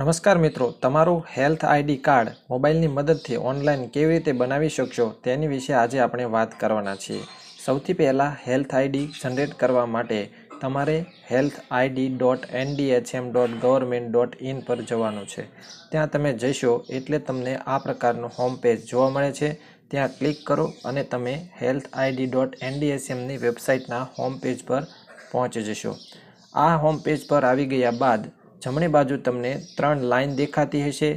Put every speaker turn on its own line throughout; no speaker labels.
નમસ્કાર મિત્રો તમારું હેલ્થ આઈડી કાર્ડ મોબાઈલની મદદથી ઓનલાઈન કેવી રીતે બનાવી શકશો તેની વિશે આજે આપણે વાત કરવાના છીએ સૌથી પહેલાં હેલ્થ આઈડી જનરેટ કરવા માટે તમારે health ID dot NDHM dot government dot in પર જવાનું છે ત્યાં તમે જઈશો એટલે તમને આ પ્રકારનું હોમ પેજ જોવા મળે છે ત્યાં ક્લિક કરો અને તમે હેલ્થ આઈડી ડોટ એનડીએચએમની વેબસાઇટના હોમ પેજ પર પહોંચી જશો આ હોમ પેજ પર આવી ગયા બાદ જમણી બાજુ તમને ત્રણ લાઇન દેખાતી હશે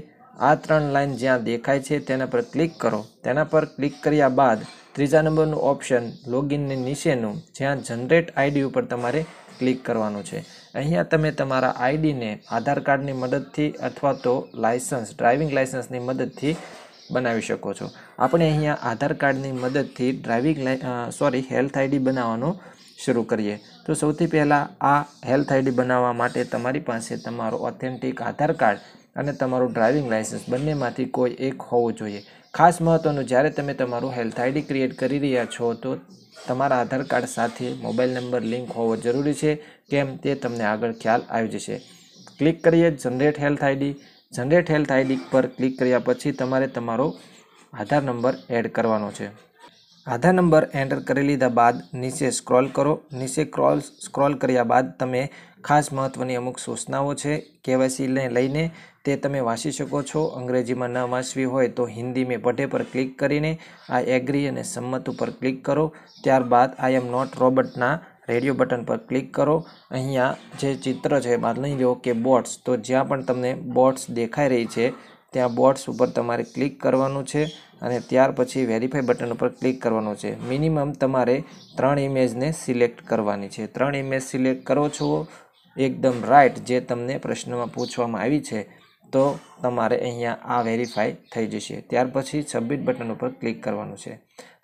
આ ત્રણ લાઇન જ્યાં દેખાય છે તેના પર ક્લિક કરો તેના પર ક્લિક કર્યા બાદ ત્રીજા નંબરનું ઓપ્શન લોગિનની નીચેનું જ્યાં જનરેટ આઈડી ઉપર તમારે ક્લિક કરવાનું છે અહીંયા તમે તમારા આઈડીને આધાર કાર્ડની મદદથી અથવા તો લાઇસન્સ ડ્રાઇવિંગ લાઇસન્સની મદદથી બનાવી શકો છો આપણે અહીંયા આધાર કાર્ડની મદદથી ડ્રાઇવિંગ સોરી હેલ્થ આઈડી બનાવવાનું શરૂ કરીએ તો સૌથી પહેલાં આ હેલ્થ આઈડી બનાવવા માટે તમારી પાસે તમારો ઓથેન્ટિક આધાર કાર્ડ અને તમારું ડ્રાઇવિંગ લાઇસન્સ બંનેમાંથી કોઈ એક હોવું જોઈએ ખાસ મહત્ત્વનું જ્યારે તમે તમારું હેલ્થ આઈડી ક્રિએટ કરી રહ્યા છો તો તમારા આધાર કાર્ડ સાથે મોબાઈલ નંબર લિંક હોવો જરૂરી છે કેમ તે તમને આગળ ખ્યાલ આવી જશે ક્લિક કરીએ generate health ID generate health ID પર ક્લિક કર્યા પછી તમારે તમારો આધાર નંબર એડ કરવાનો છે આધાર નંબર એન્ટર કરી લીધા બાદ નીચે સ્ક્રોલ કરો નીચે ક્રોલ સ્ક્રોલ કર્યા બાદ તમે ખાસ મહત્ત્વની અમુક સૂચનાઓ છે કેવાયસીને લઈને તે તમે વાંચી શકો છો અંગ્રેજીમાં ન વાંચવી હોય તો હિન્દી મેં પઢે પર ક્લિક કરીને આ એગ્રી અને સંમત ઉપર ક્લિક કરો ત્યારબાદ આઈ એમ નોટ રોબર્ટના રેડિયો બટન પર ક્લિક કરો અહીંયા જે ચિત્ર છે બાદ લઈ લો કે બોટ્સ તો જ્યાં પણ તમને બોટ્સ દેખાઈ રહી છે ત્યાં બોટ્સ ઉપર તમારે ક્લિક કરવાનું છે અને ત્યાર પછી વેરીફાઈ બટન ઉપર ક્લિક કરવાનું છે મિનિમમ તમારે ત્રણ ઇમેજને સિલેક્ટ કરવાની છે ત્રણ ઇમેજ સિલેક્ટ કરો છો એકદમ રાઇટ જે તમને પ્રશ્નમાં પૂછવામાં આવી છે તો તમારે અહીંયા આ વેરીફાઈ થઈ જશે ત્યાર પછી સબમિટ બટન ઉપર ક્લિક કરવાનું છે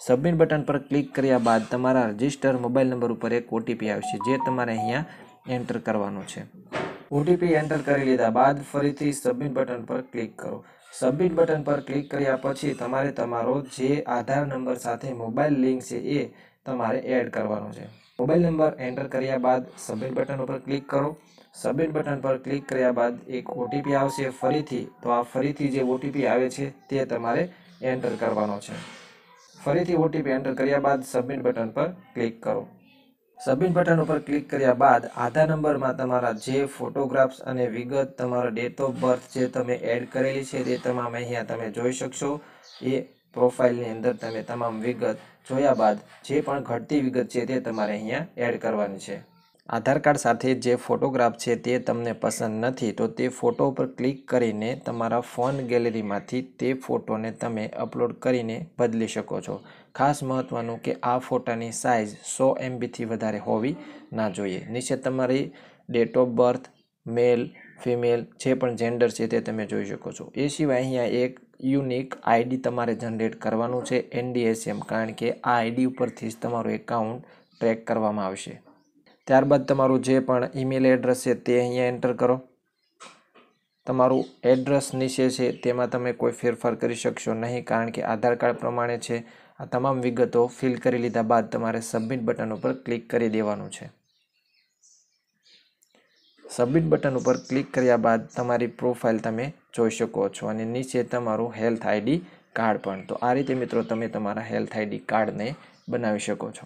સબમિટ બટન પર ક્લિક કર્યા બાદ તમારા રજિસ્ટર મોબાઈલ નંબર ઉપર એક ઓટીપી આવશે જે તમારે અહીંયા એન્ટર કરવાનું છે ઓટીપી એન્ટર કરી લીધા બાદ ફરીથી સબમિટ બટન પર ક્લિક કરો સબમિટ બટન પર ક્લિક કર્યા પછી તમારે તમારો જે આધાર નંબર સાથે મોબાઈલ લિંક છે એ તમારે એડ કરવાનો છે મોબાઈલ નંબર એન્ટર કર્યા બાદ સબમિટ બટન ઉપર ક્લિક કરો સબમિટ બટન પર ક્લિક કર્યા બાદ એક ઓટીપી આવશે ફરીથી તો આ ફરીથી જે ઓટીપી આવે છે તે તમારે એન્ટર કરવાનો છે ફરીથી ઓટીપી એન્ટર કર્યા બાદ સબમિટ બટન પર ક્લિક કરો સબમિટ બટન ઉપર ક્લિક કર્યા બાદ આધાર નંબરમાં તમારા જે ફોટોગ્રાફ્સ અને વિગત તમારો ડેટ ઓફ બર્થ જે તમે એડ કરેલી છે તે તમામ અહીંયા તમે જોઈ શકશો એ પ્રોફાઇલની અંદર તમે તમામ વિગત જોયા બાદ જે પણ ઘટતી વિગત છે તે તમારે અહીંયા એડ કરવાની છે આધાર કાર્ડ સાથે જે ફોટોગ્રાફ છે તે તમને પસંદ નથી તો તે ફોટો પર ક્લિક કરીને તમારા ફોન ગેલેરીમાંથી તે ફોટોને તમે અપલોડ કરીને બદલી શકો છો ખાસ મહત્ત્વનું કે આ ફોટાની સાઇઝ સો એમબીથી વધારે હોવી ના જોઈએ નીચે તમારી date of birth male female જે પણ જેન્ડર છે તે તમે જોઈ શકો છો એ સિવાય અહીંયા એક યુનિક આઈડી તમારે જનરેટ કરવાનું છે એનડીએસએમ કારણ કે આ આઈડી ઉપરથી જ તમારું એકાઉન્ટ ટ્રેક કરવામાં આવશે ત્યારબાદ તમારું જે પણ ઈમેલ એડ્રેસ છે તે અહીંયા એન્ટર કરો તમારું એડ્રેસ નીચે છે તેમાં તમે કોઈ ફેરફાર કરી શકશો નહીં કારણ કે આધાર કાર્ડ પ્રમાણે છે આ તમામ વિગતો ફિલ કરી લીધા બાદ તમારે સબમિટ બટન ઉપર ક્લિક કરી દેવાનું છે સબમિટ બટન ઉપર ક્લિક કર્યા બાદ તમારી પ્રોફાઇલ તમે જોઈ શકો છો અને નીચે તમારું હેલ્થ આઈડી કાર્ડ પણ તો આ રીતે મિત્રો તમે તમારા હેલ્થ આઈડી કાર્ડને બનાવી શકો છો